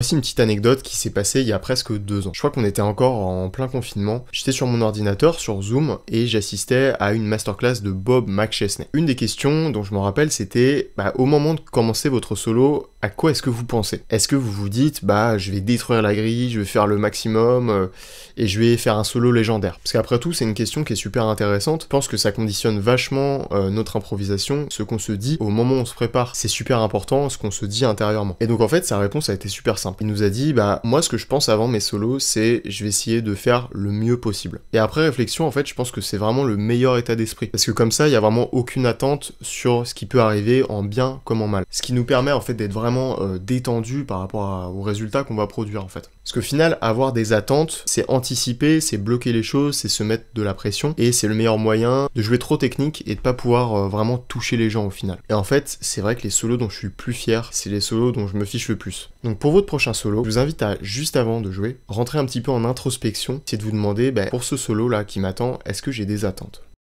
Voici une petite anecdote qui s'est passée il y a presque deux ans. Je crois qu'on était encore en plein confinement. J'étais sur mon ordinateur, sur Zoom, et j'assistais à une masterclass de Bob McChesney. Une des questions dont je me rappelle, c'était bah, au moment de commencer votre solo, à quoi est-ce que vous pensez Est-ce que vous vous dites, bah, je vais détruire la grille, je vais faire le maximum, euh, et je vais faire un solo légendaire Parce qu'après tout, c'est une question qui est super intéressante. Je pense que ça conditionne vachement euh, notre improvisation, ce qu'on se dit au moment où on se prépare. C'est super important, ce qu'on se dit intérieurement. Et donc en fait, sa réponse a été super simple. Il nous a dit, bah, moi, ce que je pense avant mes solos, c'est je vais essayer de faire le mieux possible. Et après réflexion, en fait, je pense que c'est vraiment le meilleur état d'esprit. Parce que comme ça, il n'y a vraiment aucune attente sur ce qui peut arriver en bien comme en mal. Ce qui nous permet, en fait, d'être vraiment euh, détendu par rapport au aux résultats qu'on va produire, en fait. Parce qu'au final, avoir des attentes, c'est anticiper, c'est bloquer les choses, c'est se mettre de la pression. Et c'est le meilleur moyen de jouer trop technique et de pas pouvoir euh, vraiment toucher les gens au final. Et en fait, c'est vrai que les solos dont je suis plus fier, c'est les solos dont je me fiche le plus. Donc pour votre solo, je vous invite à, juste avant de jouer, rentrer un petit peu en introspection, c'est de vous demander, ben, pour ce solo là qui m'attend, est-ce que j'ai des attentes